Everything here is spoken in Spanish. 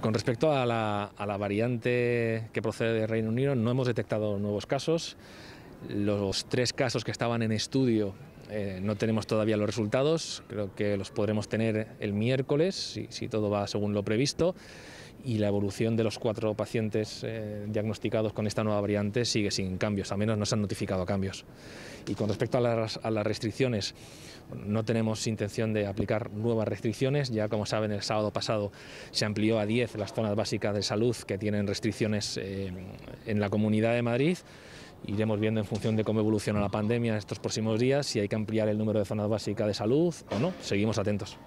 Con respecto a la, variante que procede del Reino Unido, no hemos detectado nuevos casos. Los tres casos que estaban en estudio eh, no tenemos todavía los resultados, creo que los podremos tener el miércoles, si, todo va según lo previsto, y la evolución de los cuatro pacientes eh, diagnosticados con esta nueva variante sigue sin cambios, al menos no se han notificado cambios. Y con respecto a las, restricciones, no tenemos intención de aplicar nuevas restricciones, ya como saben el sábado pasado se amplió a 10 las zonas básicas de salud que tienen restricciones eh, en la Comunidad de Madrid. Iremos viendo en función de cómo evoluciona la pandemia en estos próximos días si hay que ampliar el número de zonas básicas de salud o no. Seguimos atentos.